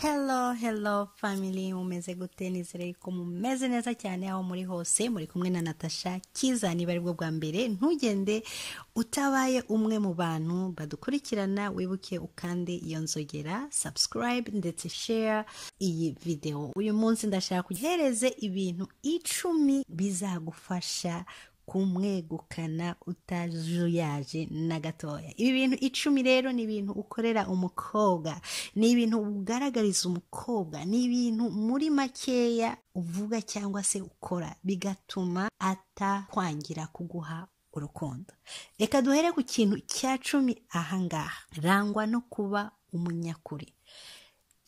hello hello family umeze gute nizere ko mumeze neza cyane aho muri hose muri kumwe na natasha kiza niba aribwo bwa mbere ntugende utabaye umwe mu bantu badukurikirana wibuke ukande iyo nzogera subscribe ndetse share iyi video uyu munsi ndashaka kuhereze ibintu icumi bizagufasha kumwegukana utajuyaje na gatoya ibi bintu icumi rero ni ibintu ukorera umukobwa ni ibintu ugaragariza umukobwa ni ibintu muri makeya uvuga cyangwa se ukora bigatuma atakwangira kuguha urukundo reka duhere ku kintu cya cumi ahangaha rangwa no kuba umunyakuri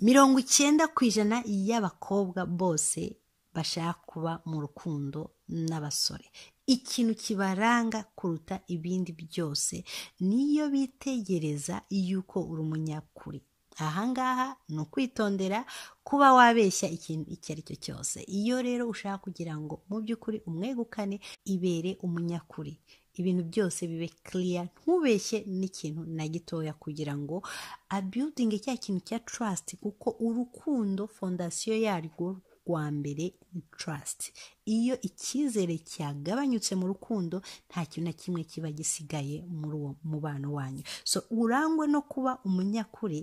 mirongo icyenda ku ijana y'abakobwa bose bashaka kuba mu rukundo n'abasore ikintu kibaranga kuruta ibindi byose niyo bitegereza yuko uri umunyakuri ahangaha ni ukwitondera kuba wabeshya ikintu icyo ari cyo cyose iyo rero ushaka kugira ngo mu by'ukuri umwegukane ibere umunyakuri ibintu byose bibe kiriya ntubeshye n'ikintu na gitoya kugira ngo abiyudinge cya kintu cya trust kuko urukundo fondasiyo yarwo rwa mbere trust iyo icyizere cyagabanyutse mu rukundo nta kintu na kimwe kiba gisigaye muri uwo mubano wanyu so urangwe no kuba umunyakuri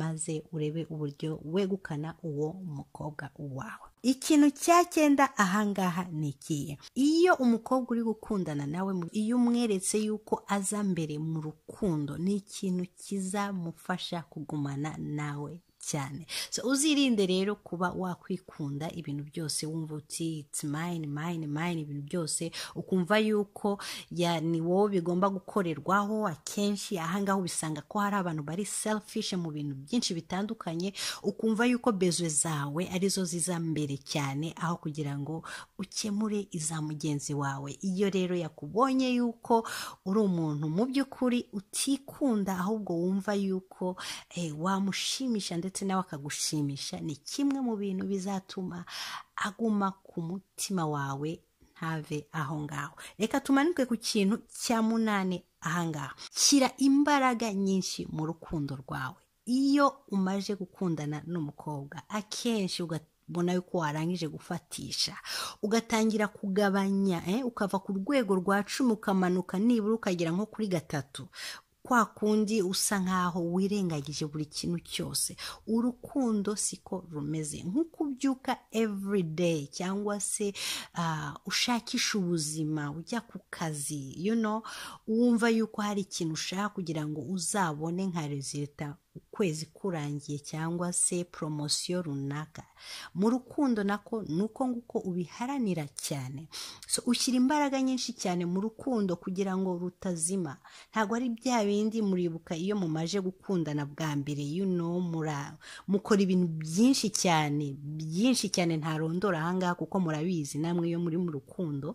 maze urebe uburyo wegukana uwo mukobwa wawe ikintu cya cyenda ahangaha ni ikihe iyo umukobwa uri gukundana nawe iyo umweretse yuko aza mbere mu rukundo ni ikintu kizamufasha kugumana nawe cyane so uzirinde rero kuba wakwikunda ibintu byose wumva uti iti mayini mayini mayini ibintu byose ukumva yuko ya ni wowe bigomba gukorerwaho akenshi ahangaha ubisanga ko hari abantu bari selfish mu bintu byinshi bitandukanye ukumva yuko bezwe zawe arizo ziza mbere cyane aho kugira ngo ukemure iza mugenzi wawe iyo rero yakubonye yuko uri umuntu mu by'ukuri utikunda ahubwo wumva yuko eh, wamushimisha ndetse ndetse nawe akagushimisha ni kimwe mu bintu bizatuma aguma ku mutima wawe ntave aho ngaho reka tumanuke ku kintu cya munani aha ngaha shyira imbaraga nyinshi mu rukundo rwawe iyo umaje gukundana n'umukobwa akenshi ubona yuko warangije gufatisha ugatangira kugabanya eh, ukava ku rwego rwa cumi ukamanuka nibura ukagera nko kuri gatatu kwa kundi usa nkaho wirengagije buri kintu cyose urukundo siko rumeze nk'uko ubyuka everyday cyangwa se ah, ushakisha ubuzima ujya ku kazi you know wumva yuko hari ikintu ushaka kugira ngo uzabone nka rezita ukwezi kurangiye cyangwa se poromosiyo runaka mu rukundo nako ni uko nguko ubiharanira cyane so ushyira imbaraga nyinshi cyane mu rukundo kugira ngo rutazima ntabwo ari bya bindi muribuka iyo mumaje gukundana bwa mbere you know mukora ibintu byinshi cyane byinshi cyane ntarondora ahangaha kuko murabizi namwe iyo muri mu rukundo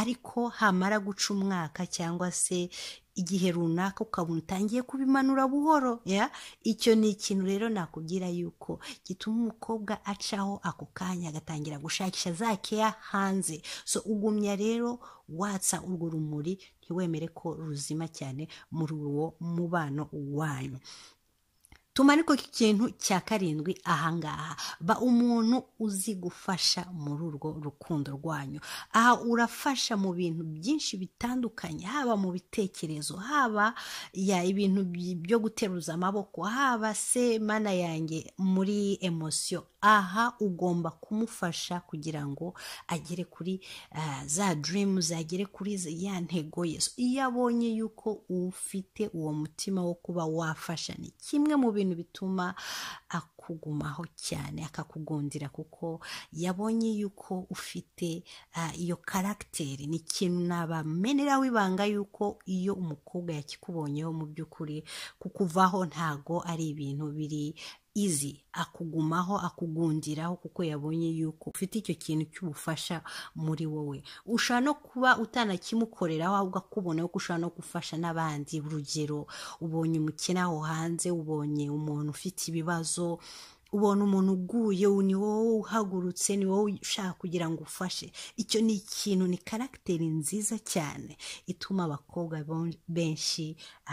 ariko hamara guca umwaka cyangwa se igihe runaka ukabona utangiye kubimanura buhoro ya icyo ni ikintu rero nakubwira yuko gituma umukobwa acaho ako kanya agatangira gushakisha za keya hanze so ugumya rero watsa urwo rumuri ntiwemere ko ruzima cyane muri uwo mubano wanyu tumare ko ikintu cya karindwi ahangaha ba umuntu uzi gufasha muri urwo rukundo rwanyu aha urafasha mu bintu byinshi bitandukanye haba mu bitekerezo haba ya ibintu byo guteruza amaboko haba se mana yanjye muri emosiyo aha ugomba kumufasha kugira ngo agere kuri eh, za dirimu zagere kuri ya ntego ye iyo abonye yuko ufite uwo mutima wo kuba wafasha ni kimwe mu bintu bituma akakugumaho cyane akakugundira kuko yabonye yuko ufite iyo karagiteri ni ikintu nabameneraho wibanga yuko iyo umukobwa yakikubonyeho mu by'ukuri kukuvaho ntago ari ibintu biri izi akugumaho akugundiraho kuko yabonye yuko ufite icyo kintu cy'ubufasha muri wowe ushobora no kuba utanakimukoreraho ahubwo akubona ko ushobora no gufasha n'abandi urugero ubonye umukene aho hanze ubonye umuntu ufite ibibazo ubona umuntu uguye ni wowe uhagurutse ni wowe ushaka kugira ngo ufashe icyo ni ikintu ni karagiteri nziza cyane ituma abakobwa benshi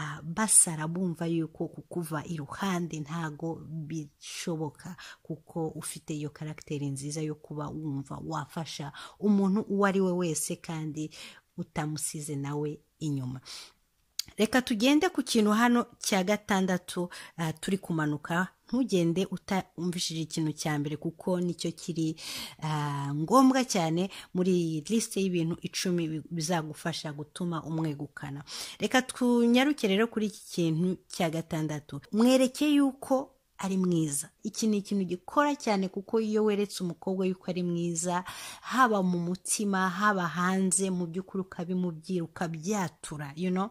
ah, basara bumva yuko kukuva iruhande ntago bishoboka kuko ufite iyo karagiteri nziza yo kuba wumva wafasha umuntu uwo ari we wese kandi utamusize nawe inyuma reka tugende ku kintu hano cya gatandatu eh, turi kumanuka ntugende utamvishije ikintu cya mbere kuko nicyo kiri eh, ngombwa cyane muri iyi lisite y'ibintu icumi bizagufasha gutuma umwegukana reka tunyaruke rero kuri iki kintu cya gatandatu mwereke yuko ari mwiza iki ni ikintu gikora cyane kuko iyo weretse umukobwa yuko ari mwiza haba mu mutima haba hanze mu by'ukuri ukabimubwira ukabyatura you know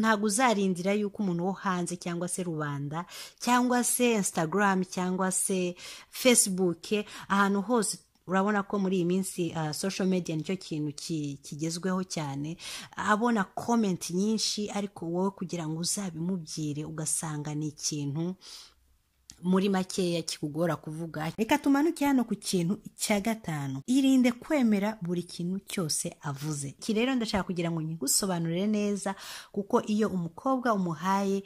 ntabwo uzarindira yuko umuntu wo hanze cyangwa se rubanda cyangwa se instagram cyangwa se facebook ahantu hose urabona ko muri iyi minsi uh, social media nicyo kintu kigezweho cyane abona komenti nyinshi ariko wowe kugira ngo uzabimubwire ugasanga ni ikintu muri makeya kikugora kuvuga reka tumanuke hano ku kintu cya gatanu irinde kwemera buri kintu cyose avuze iki rero ndashaka kugira ngo nyigusobanurire neza kuko iyo umukobwa umuhaye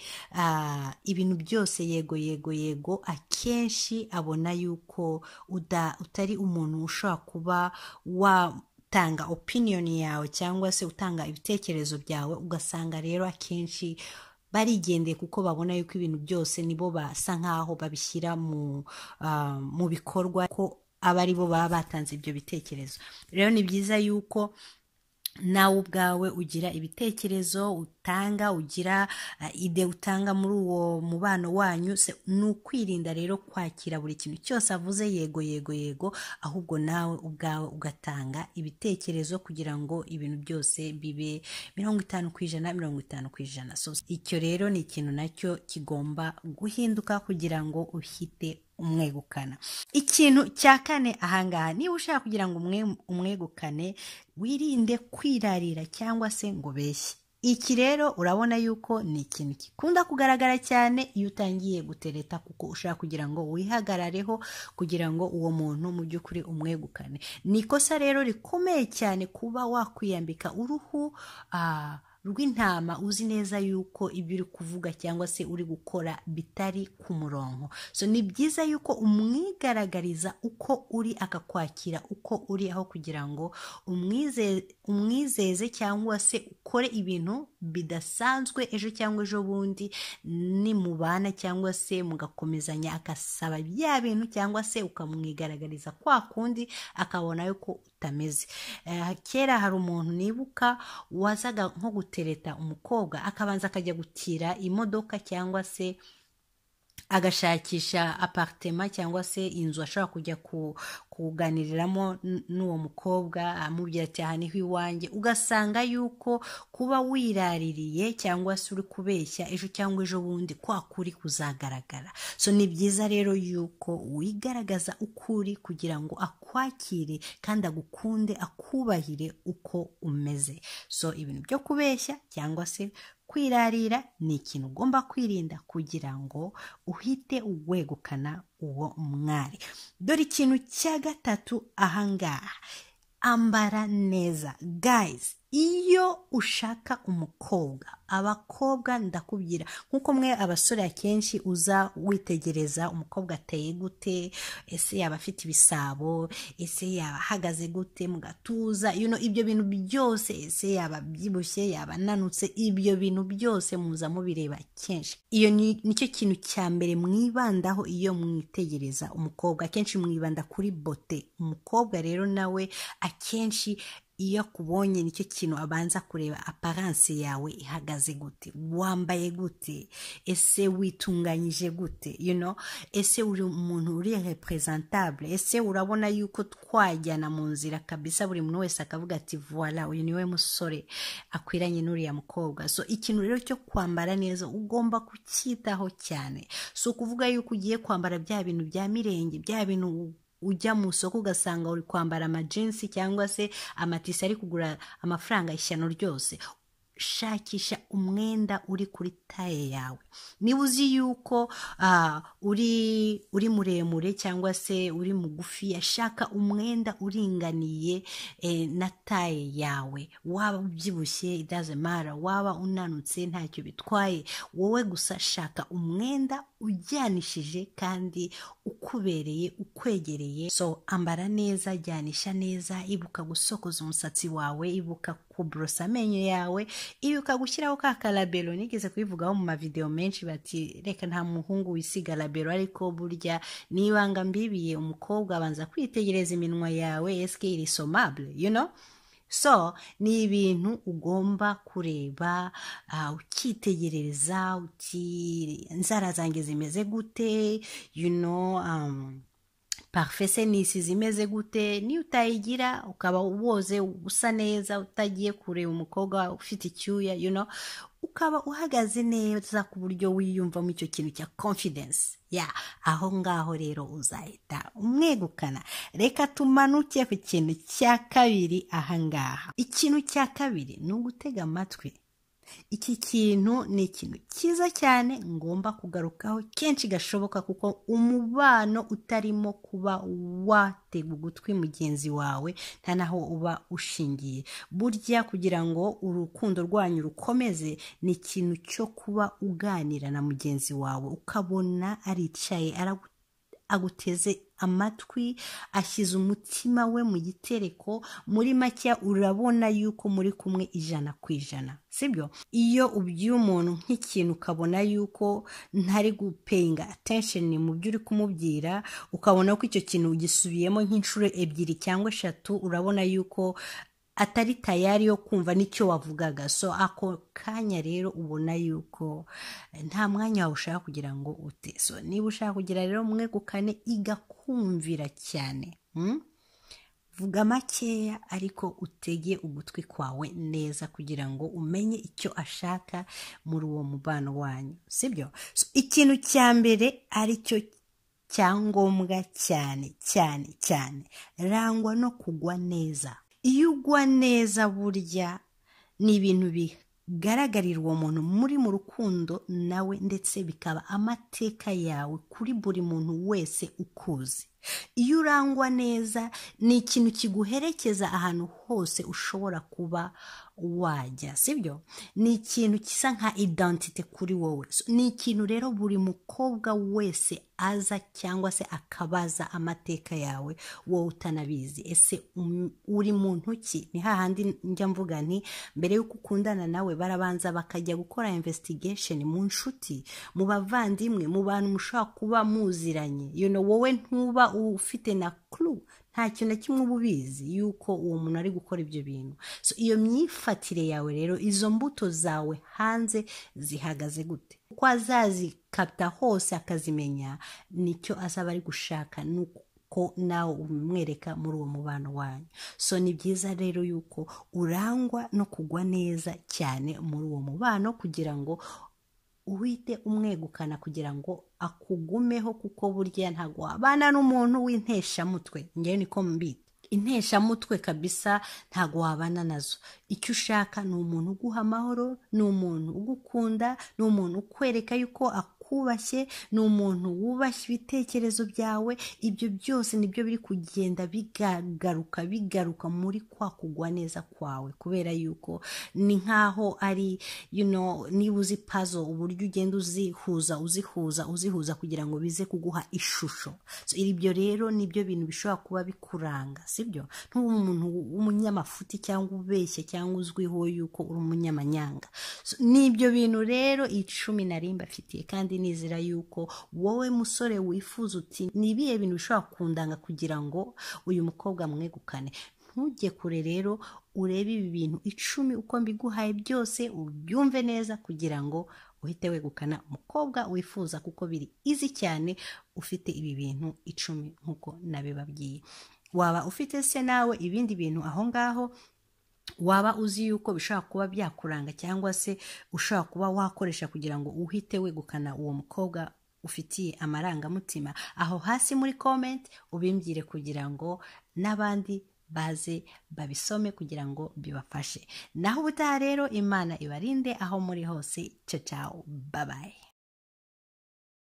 ibintu byose yego yego yego akenshi abona yuko utari umuntu ushobora kuba wa tanga opinion yawe cyangwa se utanga ibitekerezo byawe ugasanga rero akenshi barigendeye kuko babona yuko ibintu byose nibo basa nk'aho babishyira mu ah, bikorwa ko aba ari bo baba batanze ibyo bitekerezo rero ni byiza yuko nawe ubwawe ugira ibitekerezo utanga ugira eh, ide utanga muri uwo mubano wanyu se ni ukwirinda rero kwakira buri kintu cyose avuze yego yego yego ahubwo nawe ubwawe ugatanga ibitekerezo kugira ngo ibintu byose bibe mirongo itanu ku ijana mirongo itanu ku ijana icyo rero ni ikintu nacyo kigomba guhinduka kugira ngo uhite umwegukana ikintu cya kane ahangaha niba ushaka kugira ngo umwegukane wirinde kwirarira cyangwa se ngo beshye iki rero urabona yuko ni ikintu gikunda kugaragara cyane iyo utangiye gutereta kuko ushaka kugira ngo wihagarareho kugira ngo uwo muntu mu by'ukuri umwegukane ni ikosa rero rikomeye cyane kuba wakwiyambika uruhu uh, rw'intama uzi neza yuko ibyo uri kuvuga cyangwa se uri gukora bitari ku murongo so ni byiza yuko umwigaragariza uko uri akakwakira uko uri aho kugira ngo umwizeze cyangwa se ukore ibintu bidasanzwe ejo cyangwa ejo bundi nimubana cyangwa se mugakomezanya agasaba bya bintu cyangwa se ukamwigaragariza kwa kundi akabona yuko utameze eh, kera hari umuntu nibuka wazaga nko gutereta umukobwa akabanza akajya gukira imodoka cyangwa se agashakisha apartema cyangwa se inzu ashobora kujya ku kuganiriramo n'uwo mukobwa amubwira ati aha niho iwanjye ugasanga yuko kuba wiraririye cyangwa se uri kubeshya ejo cyangwa ejo bundi kwa kuri kuzagaragara so ni byiza rero yuko wigaragaza ukuri kugira ngo akwakire kandi agukunde akubahire uko umeze so ibintu byo kubeshya cyangwa se kwirarira ni ikintu ugomba kwirinda kugira ngo uhite wegukana uwo mwari dore ikintu cya gatatu ahangaha ambara neza gayizi iyo ushaka umukobwa abakobwa ndakubwira nk'uko mwe abasore akenshi uza witegereza umukobwa ateye gute ese yaba afite ibisabo ese yaba ahagaze gute mu gatuza ibyo bintu byose ese yaba byibushye yaba ananutse ibyo bintu byose muza mubireba kenshi iyo nicyo kintu cya mbere mwibandaho iyo mwitegereza umukobwa akenshi mwibanda kuri bote umukobwa rero nawe akenshi iyo akubonye nicyo kintu abanza kureba aparanse yawe ihagaze gute wambaye gute ese witunganyije gute you know ese uri umuntu uri representable ese urabona yuko twajyana mu nzira kabisa buri muntu wese akavuga ati voila uyu niwe musore akwiranye n'uriya mukobwa so ikintu rero cyo kwambara neza ugomba kucyitaho cyane si ukuvuga yuko ugiye kwambara bya bintu bya mirenge bya bintu ujya mu isoko ugasanga uri kwambara amajinsi cyangwa se amatisi ari kugura amafaranga ishyano ryose shakisha umwenda uri kuri taye yawe niba uzi yuko uri uri muremure cyangwa se uri mugufi yashaka umwenda uringaniye e, na taye yawe waba ubyibushye idazemara waba unanutse ntacyo bitwaye wowe gusa shaka umwenda ujyanishije kandi ukubereye ukwegereye so ambara neza jyanisha neza ibuka gusokoza umusatsi wawe ibuka kuborosa amenyo yawe ibi ukagushyiraho ka karabero nigeze kubivugaho mu mavideo menshi bati reka nta muhungu wisiga rabero ariko burya niba ngo mbibiye umukobwa abanza kwitegereza iminwa yawe esike irisomable you know so ni ibintu ugomba kureba ah, ukitegerereza uti inzara zanjye zimeze gute you know um, parufe se ni isizi imeze gute niyo utayigira ukaba woze usa neza utagiye kureba umukobwa ufite icyuya you know ukaba uhagaze neza ku buryo wiyumvamo icyo kintu cya confidence ya aho ngaho rero uzahita umwegukana reka tumanuke ku kintu cya kabiri ahangaha ikintu cya kabiri ni ugutega amatwi iki kintu ni ikintu cyiza cyane ngomba kugarukaho kenshi gashoboka kuko umubano utarimo kuba watega ugutwi mugenzi wawe nta naho uba ushingiye burya kugira ngo urukundo rwanyu rukomeze ni ikintu cyo kuba uganira na mugenzi wawe ukabona aricaye aragutuza aguteze amatwi ashyize umutima we mu gitereko muri makeya urabona yuko muri kumwe ijana ku ijana sibyo iyo ubwiye umuntu nk'ikintu ukabona yuko ntari gupeyinga atensheni mu byo uri kumubwira ukabona ko icyo kintu ugisubiyemo nk'inshuro ebyiri cyangwa eshatu urabona yuko atari tayari yo kumva n'icyo wavugaga so ako kanya rero ubona yuko eh, nta mwanya wawe ushaka kugira ngo ute so niba ushaka kugira rero umwe mwegukane igakumvira cyane hmm? vuga makeya ariko utege ugutwi kwawe neza kugira ngo umenye icyo ashaka muri uwo mubano wanyu sibyo ikintu cya mbere aricyo cyangombwa cyane cyane cyane rangwa no kugwa neza iyo ugwa neza burya ni ibintu bigaragarira uwo muntu muri mu rukundo nawe ndetse bikaba amateka yawe kuri buri muntu wese ukuzi iyo urangwa neza ni ikintu kiguherekeza ahantu hose ushobora kuba wajya sibyo ni ikintu gisa nka idantite kuri wowe ni ikintu rero buri mukobwa wese aza cyangwa se akabaza amateka yawe wowe utanabizi ese uri muntu ki ni hahandi njya mvuga nti mbere y'uko ukundana nawe barabanza bakajya gukora investigation mu nshuti mu bavandimwe mu bantu mushobora kuba muziranye you know wowe ntuba ufite na kuru nta kintu na kimwe uba ubizi yuko uwo muntu ari gukora ibyo bintu iyo myifatire yawe rero izo mbuto zawe hanze zihagaze gute uko azazikata hose akazimenya nicyo azaba ari gushaka nuko nawe umwereka muri uwo mubano wanyu so ni byiza rero yuko urangwa no kugwa neza cyane muri uwo mubano kugira ngo uhite umwegukana kugira ngo akugumeho kuko burya ntabwo wabana n'umuntu w'inteshamutwe ngewe niko mbita inteshamutwe kabisa ntabwo wabana nazo icyo ushaka ni umuntu uguha amahoro ni umuntu ugukunda ni umuntu ukwereka yuko uhubashye ni umuntu wubashye ibitekerezo byawe ibyo byose nibyo biri kugenda bigagaruka bigaruka muri kwa kugwa neza kwawe kubera yuko ni nk'aho ari you know niba uzi pazo uburyo ugenda uzihuza uzihuza uzihuza kugira ngo bize kuguha ishusho ibyo rero nibyo bintu bishobora kuba bikuranga sibyo ntube umuntu w'umunyamafuti cyangwa ubeshye cyangwa uzwiho yuko uri umunyamanyanga n'ibyo bintu rero icumi na rimwe afitiye kandi n'izira yuko wowe musore wifuza uti ni ibihe bintu bishobora kundanga kugira ngo uyu mukobwa mwegukane ntujye kure rero urebe ibi bintu icumi uko mbiguhaye byose ubyumve neza kugira ngo uhite wegukana umukobwa wifuza kuko biri izi cyane ufite ibi bintu icumi nk'uko nabibabwiye waba ufite se nawe ibindi bintu aho ngaho waba uzi yuko bishobora kuba byakuranga cyangwa se ushobora kuba wakoresha kugira ngo uhite wegukana uwo mukobwa ufitiye amarangamutima aho hasi muri komenti ubimbwire kugira ngo n'abandi baze babisome kugira ngo bibafashe naho ubutaha rero imana ibarinde aho muri hose cyo cyawo babaye